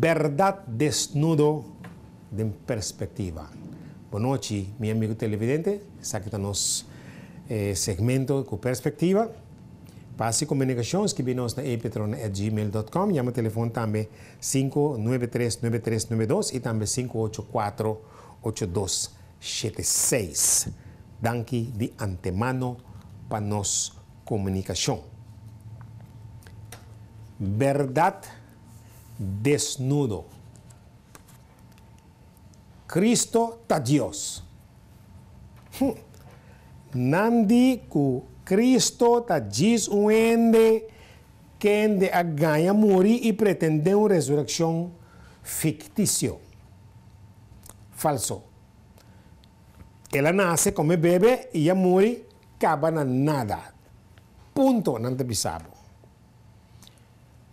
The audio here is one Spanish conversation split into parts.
verdad desnudo de perspectiva. Buenas noches, mi amigo televidente. Está eh, segmento con perspectiva. comunicación, comunicaciones que nosotros Llama al teléfono también 593-9392 y también 584-8276. Danke de antemano para comunicación. Verdad Verdad desnudo. Cristo está Dios. Hmm. Nandi ku Cristo está Jesus uende de a pretende una resurrección ficticio? Falso. Ela nace como bebé y ya muri cabana nada. Punto, nante pisabo.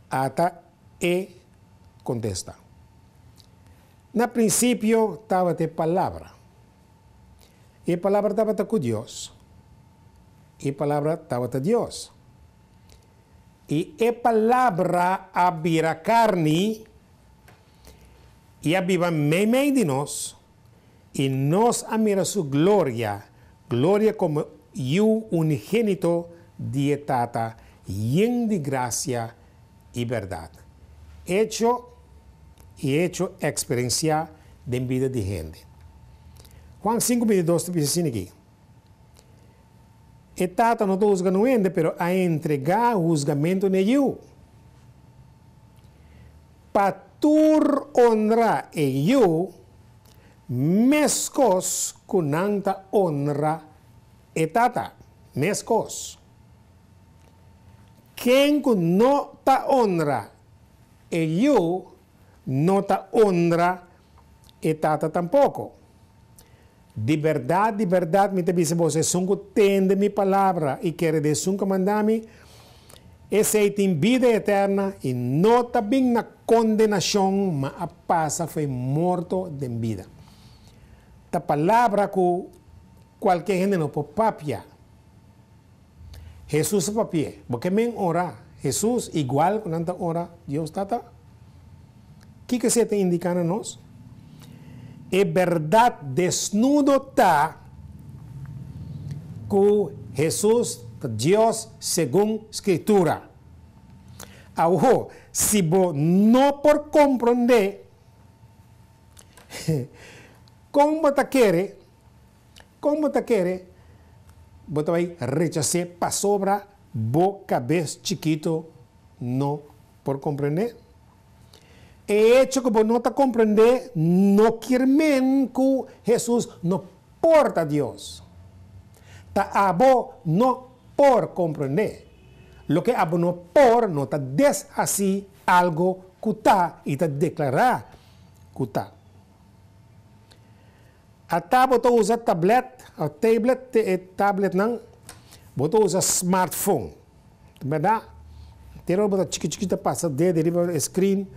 Ata e contesta. Na principio estaba de palabra. Y palabra estaba con Dios. Y palabra estaba con Dios. Y la e palabra había carne y había meme de nos. Y nos amira su gloria. Gloria como yo unigénito dietata, en de gracia y verdad. Hecho e hecho experiencia de vida de gente. Juan 5.22 22 dice aquí. E tata não está o ende, pero a entregar o julgamento a eu. Para tur honra a eu, mescos kunanta honra e tata. Mescos. Quem não está honra e eu, nota honra Y e tampoco. De verdad, de verdad, mi te dice vos, es un tende mi palabra y e quiere de un comandami, ese en vida eterna y e no también na condenación, ma a pasa fue muerto de vida. la palabra que cualquier gente no por papia. Jesús papie, porque me ora, Jesús igual con tanta ora, Dios tata ¿Qué se te indican a nos? es verdad desnudo está con Jesús, Dios, según Escritura. Ahora, si vos no por comprender cómo te quiere, cómo te quiere, vos te vas a rechazar para sobra, vos cabeza chiquito, no por comprender. é hecho que você vos nota compreender no quermen que Jesus não porta a Dios. Ta abo não por compreender, Lo que abo não por não está des algo que cuta e está declarar cuta. A tabo to usa tablet, a tablet, te, eh, tablet nang, boto usa smartphone. me Verdad? Tiro bota chiquitita passa de ele screen,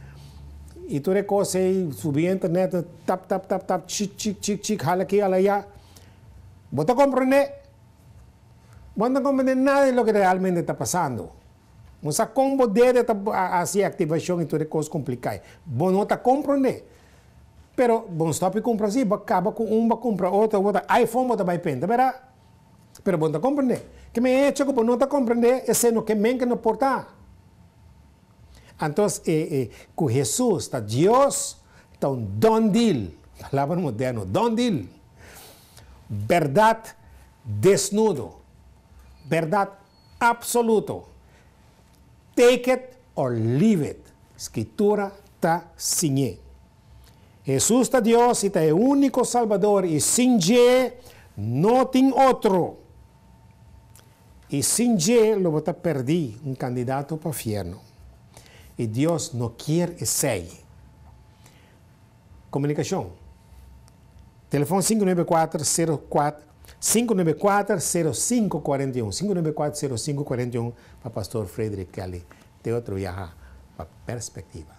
y tú de cosas y subí internet, tap, tap, tap, tap, chic, chic, chic, chic, jala aquí, jala allá. Vos te comprendés. E vos no comprendés nada de lo que realmente está pasando. O sea, combo de hacer activación y todas as cosas complicadas. Vos no te comprendés. E pero vos stop y compras así, acaba con un, compra compras otro, otro. iPhone vos te va a ¿verdad? Pero vos no comprendés. E ¿Qué me he hecho que vos no te comprendés, ese no que men que no porta. Entonces, eh, eh, con Jesús está Dios, está un don deal, palabra moderna, don deal. Verdad desnudo, verdad absoluto. Take it or leave it. Escritura está sin Jesús está Dios y está el único Salvador y sin él no tiene otro. Y sin él lo voy a perder, un candidato para el infierno. E Deus não quer ser. Comunicação, telefone 594-0541. 594-0541 para Pastor Frederick Kelly. De outro viajar para perspectiva.